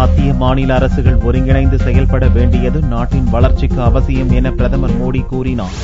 மத்திய மாநில அரசுகள் ஒருங்கிணைந்து செயல்பட வேண்டியது நாட்டின் வளர்ச்சிக்கு அவசியம் என பிரதமர் மோடி கூறினார்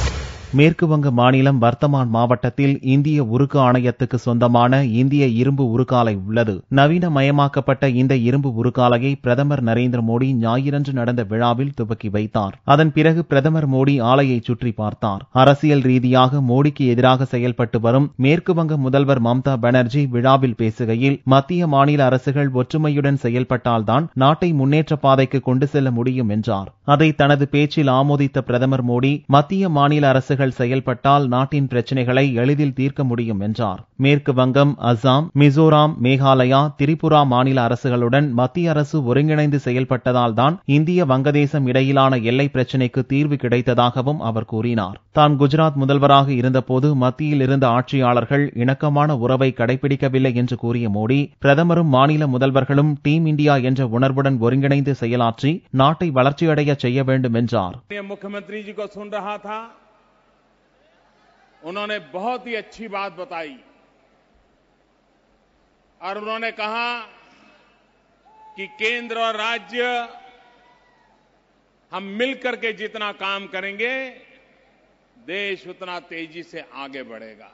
மேற்கு வங்க மாநிலம் வர்த்தமான் மாவட்டத்தில் இந்திய உருக்கு ஆணையத்துக்கு சொந்தமான இந்திய இரும்பு உருக்காலை உள்ளது நவீனமயமாக்கப்பட்ட இந்த இரும்பு உருக்காலையை பிரதமர் நரேந்திர மோடி ஞாயிறன்று நடந்த விழாவில் துவக்கி வைத்தார் அதன் பிறகு பிரதமர் மோடி ஆலையை சுற்றி பார்த்தார் அரசியல் ரீதியாக மோடிக்கு எதிராக செயல்பட்டு வரும் மேற்கு வங்க முதல்வர் மம்தா பானர்ஜி விழாவில் பேசுகையில் மத்திய மாநில அரசுகள் ஒற்றுமையுடன் செயல்பட்டால்தான் நாட்டை முன்னேற்ற பாதைக்கு கொண்டு செல்ல முடியும் என்றார் அதை தனது பேச்சில் ஆமோதித்த பிரதமர் மோடி மத்திய மாநில அரசு அரசுகள் செயல்பட்டால் நாட்டின் பிரச்சினைகளை எளிதில் தீர்க்க முடியும் என்றார் மேற்கு வங்கம் அசாம் மிசோராம் மேகாலயா திரிபுரா மாநில அரசுகளுடன் மத்திய அரசு ஒருங்கிணைந்து செயல்பட்டதால் இந்திய வங்கதேசம் இடையிலான எல்லை பிரச்சினைக்கு தீர்வு கிடைத்ததாகவும் அவர் கூறினார் தான் குஜராத் முதல்வராக இருந்தபோது மத்தியில் இருந்த ஆட்சியாளர்கள் இணக்கமான உறவை கடைபிடிக்கவில்லை என்று கூறிய மோடி பிரதமரும் மாநில முதல்வர்களும் டீம் இந்தியா என்ற உணர்வுடன் ஒருங்கிணைந்து செயலாற்றி நாட்டை வளர்ச்சியடைய செய்ய வேண்டும் என்றார் उन्होंने बहुत ही अच्छी बात बताई और उन्होंने कहा कि केंद्र और राज्य हम मिलकर के जितना काम करेंगे देश उतना तेजी से आगे बढ़ेगा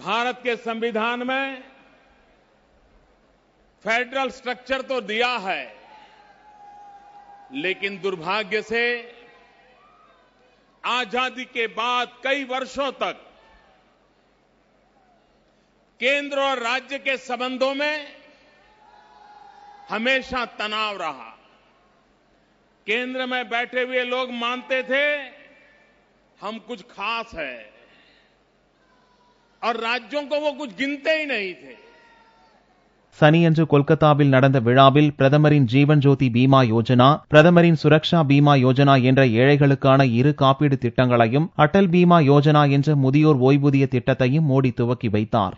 भारत के संविधान में फेडरल स्ट्रक्चर तो दिया है लेकिन दुर्भाग्य से आजादी के बाद कई वर्षों तक केंद्र और राज्य के संबंधों में हमेशा तनाव रहा केंद्र में बैठे हुए लोग मानते थे हम कुछ खास है और राज्यों को वो कुछ गिनते ही नहीं थे சனியன்று கொல்கத்தாவில் நடந்த விழாவில் பிரதமரின் ஜீவன் ஜோதி பீமா யோஜனா பிரதமரின் சுரக்ஷா பீமா யோஜனா என்ற ஏழைகளுக்கான இரு காப்பீடு திட்டங்களையும் அடல் பீமா யோஜனா என்ற முதியோர் ஓய்வூதிய திட்டத்தையும் மோடி துவக்கி வைத்தாா்